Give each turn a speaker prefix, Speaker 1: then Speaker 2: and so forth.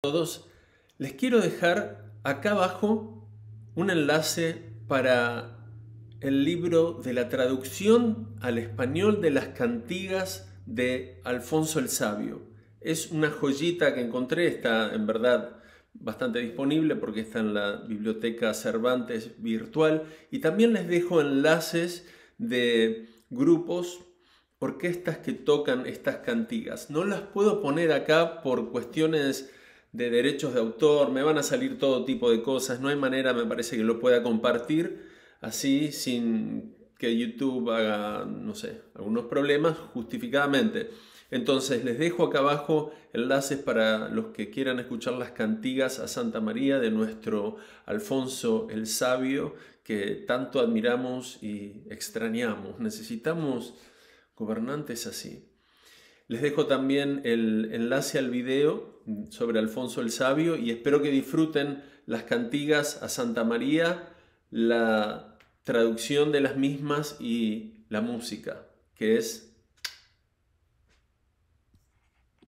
Speaker 1: todos, les quiero dejar acá abajo un enlace para el libro de la traducción al español de las cantigas de Alfonso el Sabio. Es una joyita que encontré, está en verdad bastante disponible porque está en la biblioteca Cervantes virtual y también les dejo enlaces de grupos orquestas que tocan estas cantigas. No las puedo poner acá por cuestiones de derechos de autor, me van a salir todo tipo de cosas, no hay manera, me parece, que lo pueda compartir así sin que YouTube haga, no sé, algunos problemas justificadamente. Entonces les dejo acá abajo enlaces para los que quieran escuchar las cantigas a Santa María de nuestro Alfonso el Sabio, que tanto admiramos y extrañamos. Necesitamos gobernantes así. Les dejo también el enlace al video sobre Alfonso el Sabio y espero que disfruten las cantigas a Santa María, la traducción de las mismas y la música, que es